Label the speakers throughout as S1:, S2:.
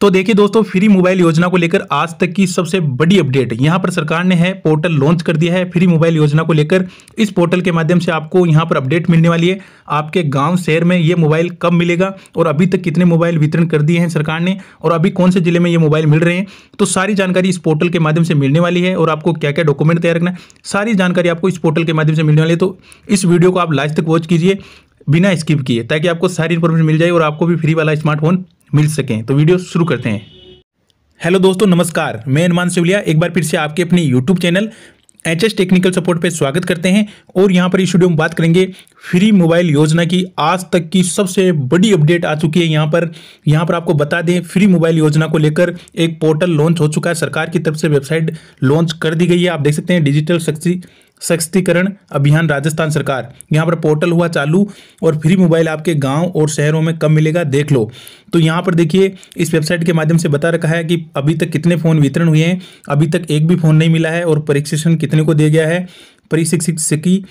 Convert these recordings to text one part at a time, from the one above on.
S1: तो देखिए दोस्तों फ्री मोबाइल योजना को लेकर आज तक की सबसे बड़ी अपडेट यहाँ पर सरकार ने है पोर्टल लॉन्च कर दिया है फ्री मोबाइल योजना को लेकर इस पोर्टल के माध्यम से आपको यहाँ पर अपडेट मिलने वाली है आपके गांव शहर में ये मोबाइल कब मिलेगा और अभी तक कितने मोबाइल वितरण कर दिए हैं सरकार ने और अभी कौन से जिले में ये मोबाइल मिल रहे हैं तो सारी जानकारी इस पोर्टल के माध्यम से मिलने वाली है और आपको क्या क्या डॉक्यूमेंट तैयार रखना है सारी जानकारी आपको इस पोर्टल के माध्यम से मिलने वाली है तो इस वीडियो को आप लास्ट तक वॉच कीजिए बिना स्किप किए ताकि आपको सारी इन्फॉर्मेशन मिल जाए और आपको भी फ्री वाला स्मार्टफोन मिल सकें तो वीडियो शुरू करते हैं हेलो दोस्तों नमस्कार मैं हनुमान सिवलिया एक बार फिर से आपके अपने YouTube channel H S technical support पे स्वागत करते हैं और यहाँ पर इस वीडियो में बात करेंगे फ्री मोबाइल योजना की आज तक की सबसे बड़ी अपडेट आ चुकी है यहाँ पर यहाँ पर आपको बता दें फ्री मोबाइल योजना को लेकर एक पोर्टल लॉन्च हो चुका है सरकार की तरफ से वेबसाइट लॉन्च कर दी गई है आप देख सकते हैं डिजिटल शक्ति सशक्तिकरण अभियान राजस्थान सरकार यहाँ पर पोर्टल हुआ चालू और फ्री मोबाइल आपके गांव और शहरों में कब मिलेगा देख लो तो यहाँ पर देखिए इस वेबसाइट के माध्यम से बता रखा है कि अभी तक कितने फ़ोन वितरण हुए हैं अभी तक एक भी फ़ोन नहीं मिला है और परीक्षण कितने को दिया गया है परीक्षित की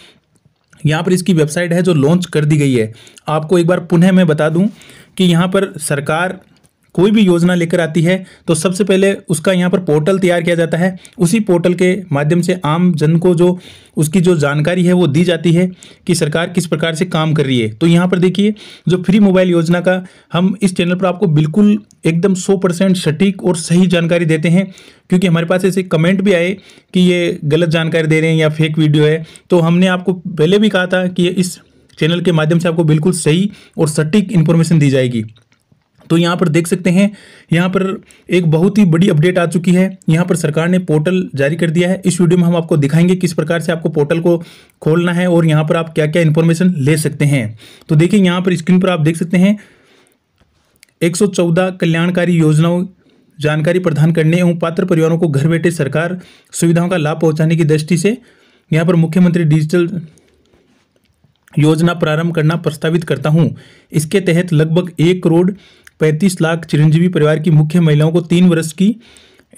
S1: यहाँ पर इसकी वेबसाइट है जो लॉन्च कर दी गई है आपको एक बार पुनः मैं बता दूँ कि यहाँ पर सरकार कोई भी योजना लेकर आती है तो सबसे पहले उसका यहाँ पर पोर्टल तैयार किया जाता है उसी पोर्टल के माध्यम से आम जन को जो उसकी जो जानकारी है वो दी जाती है कि सरकार किस प्रकार से काम कर रही है तो यहाँ पर देखिए जो फ्री मोबाइल योजना का हम इस चैनल पर आपको बिल्कुल एकदम 100 परसेंट सटीक और सही जानकारी देते हैं क्योंकि हमारे पास ऐसे कमेंट भी आए कि ये गलत जानकारी दे रहे हैं या फेक वीडियो है तो हमने आपको पहले भी कहा था कि इस चैनल के माध्यम से आपको बिल्कुल सही और सटीक इन्फॉर्मेशन दी जाएगी तो यहाँ पर देख सकते हैं यहाँ पर एक बहुत ही बड़ी अपडेट आ चुकी है यहाँ पर सरकार ने पोर्टल जारी कर दिया है इस वीडियो में हम आपको दिखाएंगे किस प्रकार से आपको पोर्टल को खोलना है और यहाँ पर आप क्या क्या इन्फॉर्मेशन ले सकते हैं तो देखिए यहाँ पर स्क्रीन पर आप देख सकते हैं एक कल्याणकारी योजनाओं जानकारी प्रदान करने एवं पात्र परिवारों को घर बैठे सरकार सुविधाओं का लाभ पहुंचाने की दृष्टि से यहाँ पर मुख्यमंत्री डिजिटल योजना प्रारंभ करना प्रस्तावित करता हूँ इसके तहत लगभग एक करोड़ पैंतीस लाख चिरंजीवी परिवार की मुख्य महिलाओं को तीन वर्ष की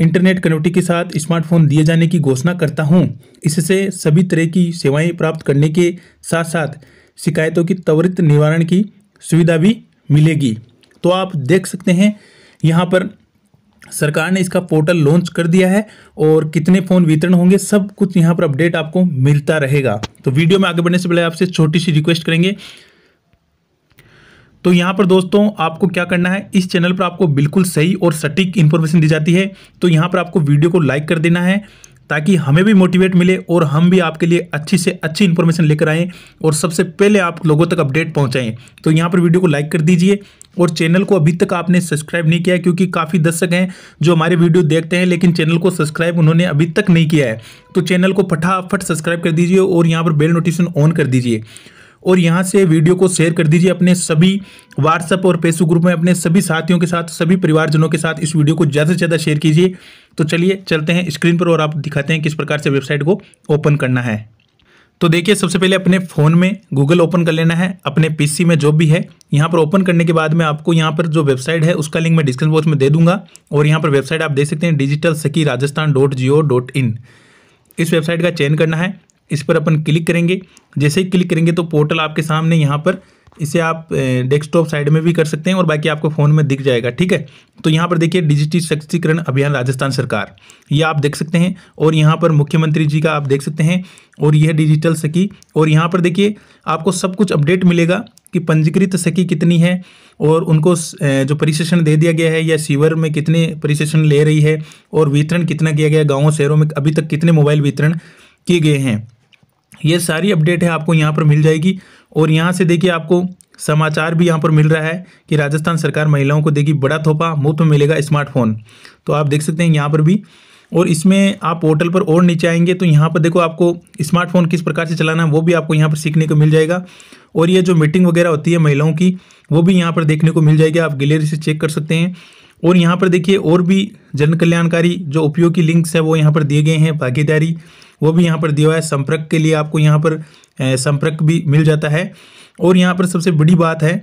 S1: इंटरनेट कनेक्टिविटी के साथ स्मार्टफोन दिए जाने की घोषणा करता हूँ इससे सभी तरह की सेवाएं प्राप्त करने के साथ साथ शिकायतों की त्वरित निवारण की सुविधा भी मिलेगी तो आप देख सकते हैं यहाँ पर सरकार ने इसका पोर्टल लॉन्च कर दिया है और कितने फ़ोन वितरण होंगे सब कुछ यहाँ पर अपडेट आपको मिलता रहेगा तो वीडियो में आगे बढ़ने से पहले आपसे छोटी सी रिक्वेस्ट करेंगे तो यहाँ पर दोस्तों आपको क्या करना है इस चैनल पर आपको बिल्कुल सही और सटीक इन्फॉर्मेशन दी जाती है तो यहाँ पर आपको वीडियो को लाइक कर देना है ताकि हमें भी मोटिवेट मिले और हम भी आपके लिए अच्छी से अच्छी इन्फॉर्मेशन लेकर आएँ और सबसे पहले आप लोगों तक अपडेट पहुँचाएँ तो यहाँ पर वीडियो को लाइक कर दीजिए और चैनल को अभी तक आपने सब्सक्राइब नहीं किया है क्योंकि काफ़ी दर्शक हैं जो हमारे वीडियो देखते हैं लेकिन चैनल को सब्सक्राइब उन्होंने अभी तक नहीं किया है तो चैनल को फटाफट सब्सक्राइब कर दीजिए और यहाँ पर बेल नोटिफिकेशन ऑन कर दीजिए और यहाँ से वीडियो को शेयर कर दीजिए अपने सभी व्हाट्सअप और फेसबुक ग्रुप में अपने सभी साथियों के साथ सभी परिवारजनों के साथ इस वीडियो को ज़्यादा से ज़्यादा शेयर कीजिए तो चलिए चलते हैं स्क्रीन पर और आप दिखाते हैं किस प्रकार से वेबसाइट को ओपन करना है तो देखिए सबसे पहले अपने फ़ोन में गूगल ओपन कर लेना है अपने पीसी में जो भी है यहाँ पर ओपन करने के बाद में आपको यहाँ पर जो वेबसाइट है उसका लिंक मैं डिस्क्रिप्शन बॉक्स में दे दूंगा और यहाँ पर वेबसाइट आप देख सकते हैं digital Sakhi Rajasthan dot G O dot in इस वेबसाइट का चयन करना है इस पर अपन क्लिक करेंगे जैसे ही क्लिक करेंगे तो पोर्टल आपके सामने यहाँ पर इसे आप डेस्कटॉप साइड में भी कर सकते हैं और बाकी आपको फ़ोन में दिख जाएगा ठीक है तो यहाँ पर देखिए डिजिटल सशक्तिकरण अभियान राजस्थान सरकार ये आप देख सकते हैं और यहाँ पर मुख्यमंत्री जी का आप देख सकते हैं और यह डिजिटल सखी और यहाँ पर देखिए आपको सब कुछ अपडेट मिलेगा कि पंजीकृत सखी कितनी है और उनको जो परिशेषण दे दिया गया है या सीवर में कितने परिशेषण ले रही है और वितरण कितना किया गया गाँवों शहरों में अभी तक कितने मोबाइल वितरण किए गए हैं ये सारी अपडेट है आपको यहाँ पर मिल जाएगी और यहाँ से देखिए आपको समाचार भी यहाँ पर मिल रहा है कि राजस्थान सरकार महिलाओं को देगी बड़ा थोपा मुफ्त में मिलेगा स्मार्टफोन तो आप देख सकते हैं यहाँ पर भी और इसमें आप पोर्टल पर और नीचे आएंगे तो यहाँ पर देखो आपको स्मार्टफोन किस प्रकार से चलाना है वो भी आपको यहाँ पर सीखने को मिल जाएगा और ये जो मीटिंग वगैरह होती है महिलाओं की वो भी यहाँ पर देखने को मिल जाएगी आप गैलरी से चेक कर सकते हैं और यहाँ पर देखिए और भी जन कल्याणकारी जो उपयोग की लिंक्स है वो यहाँ पर दिए गए हैं भागीदारी वो भी यहाँ पर दिया हुआ है संपर्क के लिए आपको यहाँ पर संपर्क भी मिल जाता है और यहाँ पर सबसे बड़ी बात है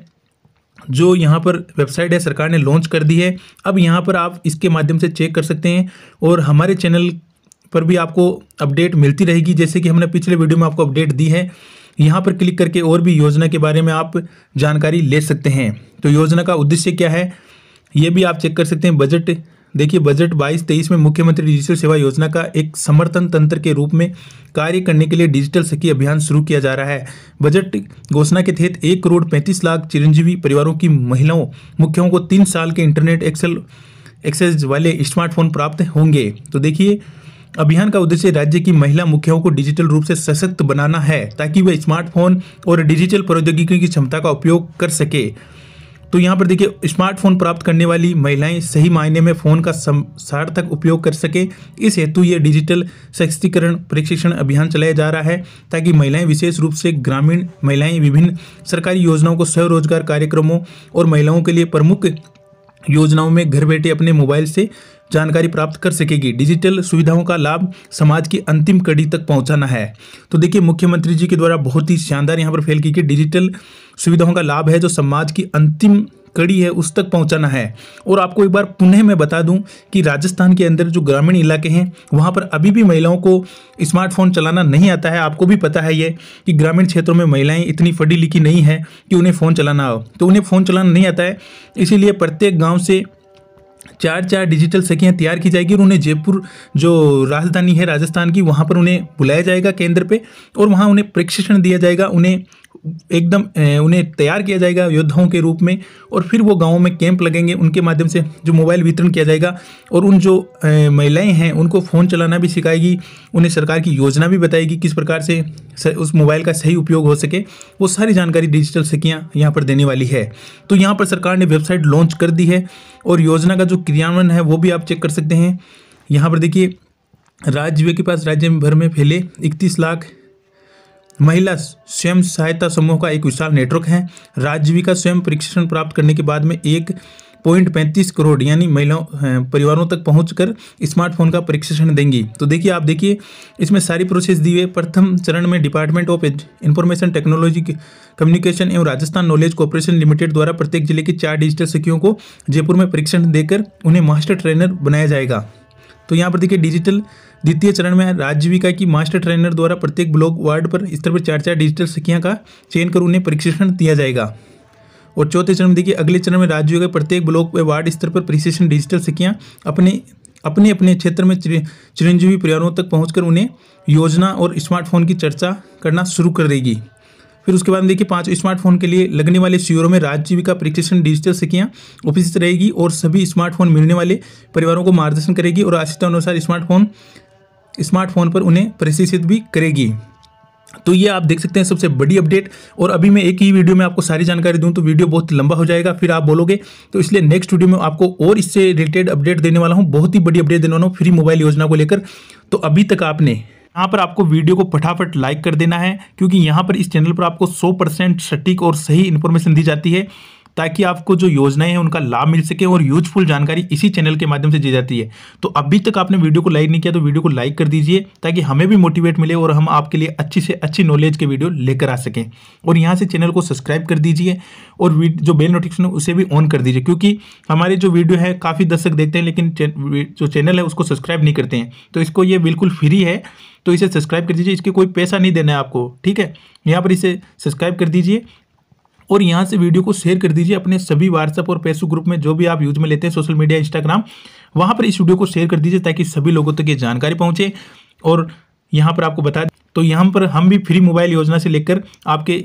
S1: जो यहाँ पर वेबसाइट है सरकार ने लॉन्च कर दी है अब यहाँ पर आप इसके माध्यम से चेक कर सकते हैं और हमारे चैनल पर भी आपको अपडेट मिलती रहेगी जैसे कि हमने पिछले वीडियो में आपको अपडेट दी है यहाँ पर क्लिक करके और भी योजना के बारे में आप जानकारी ले सकते हैं तो योजना का उद्देश्य क्या है ये भी आप चेक कर सकते हैं बजट देखिए बजट बाईस तेईस में मुख्यमंत्री डिजिटल सेवा योजना का एक समर्थन तंत्र के रूप में कार्य करने के लिए डिजिटल सखी अभियान शुरू किया जा रहा है बजट घोषणा के तहत एक करोड़ पैंतीस लाख चिरंजीवी परिवारों की महिलाओं मुखियाओं को तीन साल के इंटरनेट एक्सेल एक्सेस वाले स्मार्टफोन प्राप्त होंगे तो देखिए अभियान का उद्देश्य राज्य की महिला मुखियाओं को डिजिटल रूप से सशक्त बनाना है ताकि वे स्मार्टफोन और डिजिटल प्रौद्योगिकी की क्षमता का उपयोग कर सके तो यहाँ पर देखिए स्मार्टफोन प्राप्त करने वाली महिलाएं सही मायने में फ़ोन का सार्थक उपयोग कर सके इस हेतु ये डिजिटल सशक्तिकरण प्रशिक्षण अभियान चलाया जा रहा है ताकि महिलाएं विशेष रूप से ग्रामीण महिलाएं विभिन्न सरकारी योजनाओं को स्वरोजगार कार्यक्रमों और महिलाओं के लिए प्रमुख योजनाओं में घर बैठे अपने मोबाइल से जानकारी प्राप्त कर सकेगी डिजिटल सुविधाओं का लाभ समाज की अंतिम कड़ी तक पहुंचाना है तो देखिए मुख्यमंत्री जी के द्वारा बहुत ही शानदार यहाँ पर फैल की कि डिजिटल सुविधाओं का लाभ है जो समाज की अंतिम कड़ी है उस तक पहुंचाना है और आपको एक बार पुनः मैं बता दूं कि राजस्थान के अंदर जो ग्रामीण इलाके हैं वहां पर अभी भी महिलाओं को स्मार्टफोन चलाना नहीं आता है आपको भी पता है ये कि ग्रामीण क्षेत्रों में महिलाएं इतनी पढ़ी लिखी नहीं है कि उन्हें फ़ोन चलाना हो तो उन्हें फ़ोन चलाना नहीं आता है इसीलिए प्रत्येक गाँव से चार चार डिजिटल सखियाँ तैयार की जाएगी और उन्हें जयपुर जो राजधानी है राजस्थान की वहाँ पर उन्हें बुलाया जाएगा केंद्र पे और वहाँ उन्हें प्रशिक्षण दिया जाएगा उन्हें एकदम उन्हें तैयार किया जाएगा योद्धाओं के रूप में और फिर वो गाँव में कैंप लगेंगे उनके माध्यम से जो मोबाइल वितरण किया जाएगा और उन जो महिलाएं हैं उनको फ़ोन चलाना भी सिखाएगी उन्हें सरकार की योजना भी बताएगी किस प्रकार से उस मोबाइल का सही उपयोग हो सके वो सारी जानकारी डिजिटल सखियाँ यहाँ पर देने वाली है तो यहाँ पर सरकार ने वेबसाइट लॉन्च कर दी है और योजना का जो क्रियान्वयन है वो भी आप चेक कर सकते हैं यहाँ पर देखिए राज्य के पास राज्य भर में फैले इकतीस लाख महिला स्वयं सहायता समूह का एक विशाल नेटवर्क है राज्यविका स्वयं प्रशिक्षण प्राप्त करने के बाद में एक पॉइंट पैंतीस करोड़ यानी महिलाओं परिवारों तक पहुंचकर स्मार्टफोन का प्रशिक्षण देंगी तो देखिए आप देखिए इसमें सारी प्रोसेस दी हुई है प्रथम चरण में department of information technology communication एवं राजस्थान नॉलेज कॉरपोरेशन लिमिटेड द्वारा प्रत्येक जिले की चार डिजिटल सखियों को जयपुर में प्रशिक्षण देकर उन्हें मास्टर ट्रेनर बनाया जाएगा तो यहाँ पर देखिए डिजिटल द्वितीय चरण में राज्यविका की मास्टर ट्रेनर द्वारा प्रत्येक ब्लॉक वार्ड पर स्तर पर चार चार डिजिटल सखियाँ का चयन कर उन्हें प्रशिक्षण दिया जाएगा और चौथे चरण में देखिए अगले चरण में राज्यों के प्रत्येक ब्लॉक व वार्ड स्तर पर प्रशिक्षण डिजिटल सखियाँ अपने अपने अपने क्षेत्र में चिरंजीवी परिवारों तक पहुँच उन्हें योजना और स्मार्टफोन की चर्चा करना शुरू कर देगी फिर उसके बाद देखिए पाँच स्मार्टफोन के लिए लगने वाले शिविरों में राज्यजीविका प्रशिक्षण डिजिटल सखियाँ उपस्थित रहेगी और सभी स्मार्टफोन मिलने वाले परिवारों को मार्गदर्शन करेगी और आवश्यकता अनुसार स्मार्टफोन स्मार्टफोन पर उन्हें प्रशिक्षित भी करेगी तो ये आप देख सकते हैं सबसे बड़ी अपडेट और अभी मैं एक ही वीडियो में आपको सारी जानकारी दूं तो वीडियो बहुत लंबा हो जाएगा फिर आप बोलोगे तो इसलिए नेक्स्ट वीडियो में आपको और इससे रिलेटेड अपडेट देने वाला हूं बहुत ही बड़ी अपडेट देने वाला हूं फ्री मोबाइल योजना को लेकर तो अभी तक आपने यहाँ पर आपको वीडियो को फटाफट लाइक कर देना है क्योंकि यहाँ पर इस चैनल पर आपको सौ परसेंट सटीक और सही इन्फॉर्मेशन दी जाती है ताकि आपको जो योजनाएं हैं उनका लाभ मिल सके और यूजफुल जानकारी इसी चैनल के माध्यम से दी जाती है तो अभी तक आपने वीडियो को लाइक नहीं किया तो वीडियो को लाइक कर दीजिए ताकि हमें भी मोटिवेट मिले और हम आपके लिए अच्छी से अच्छी नॉलेज के वीडियो लेकर आ सकें और यहाँ से चैनल को सब्सक्राइब कर दीजिए और जो बेल नोटिफिकेशन उसे भी ऑन कर दीजिए क्योंकि हमारे जो वीडियो है काफ़ी दर्शक देखते हैं लेकिन जो चैनल है उसको सब्सक्राइब नहीं करते हैं तो इसको ये बिल्कुल फ्री है तो इसे सब्सक्राइब कर दीजिए इसके कोई पैसा नहीं देना है आपको ठीक है यहाँ पर इसे सब्सक्राइब कर दीजिए और यहाँ से वीडियो को शेयर कर दीजिए अपने सभी व्हाट्सएप और फेसबुक ग्रुप में जो भी आप यूज में लेते हैं सोशल मीडिया इंस्टाग्राम वहाँ पर इस वीडियो को शेयर कर दीजिए ताकि सभी लोगों तक ये जानकारी पहुँचे और यहाँ पर आपको बता तो यहाँ पर हम भी फ्री मोबाइल योजना से लेकर आपके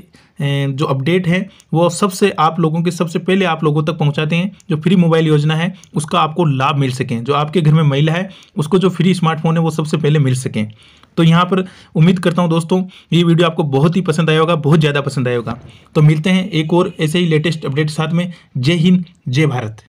S1: जो अपडेट है वो सबसे आप लोगों के सबसे पहले आप लोगों तक पहुंचाते हैं जो फ्री मोबाइल योजना है उसका आपको लाभ मिल सकें जो आपके घर में महिला है उसको जो फ्री स्मार्टफोन है वो सबसे पहले मिल सकें तो यहाँ पर उम्मीद करता हूँ दोस्तों ये वीडियो आपको बहुत ही पसंद आया होगा बहुत ज़्यादा पसंद आया होगा तो मिलते हैं एक और ऐसे ही लेटेस्ट अपडेट साथ में जय हिंद जय भारत